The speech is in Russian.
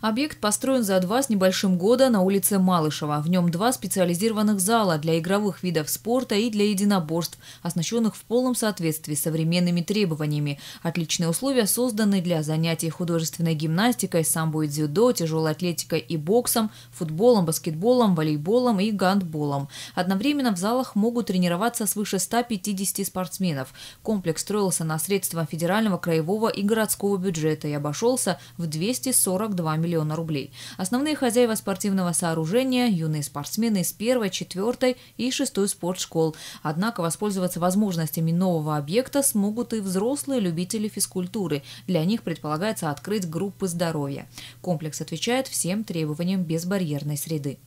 Объект построен за два с небольшим года на улице Малышева. В нем два специализированных зала для игровых видов спорта и для единоборств, оснащенных в полном соответствии с современными требованиями. Отличные условия созданы для занятий художественной гимнастикой, самбо и дзюдо, тяжелой атлетикой и боксом, футболом, баскетболом, волейболом и гандболом. Одновременно в залах могут тренироваться свыше 150 спортсменов. Комплекс строился на средства федерального, краевого и городского бюджета и обошелся в 242 2 миллиона рублей. Основные хозяева спортивного сооружения – юные спортсмены из первой, четвертой и шестой спортшкол. Однако воспользоваться возможностями нового объекта смогут и взрослые любители физкультуры. Для них предполагается открыть группы здоровья. Комплекс отвечает всем требованиям безбарьерной среды.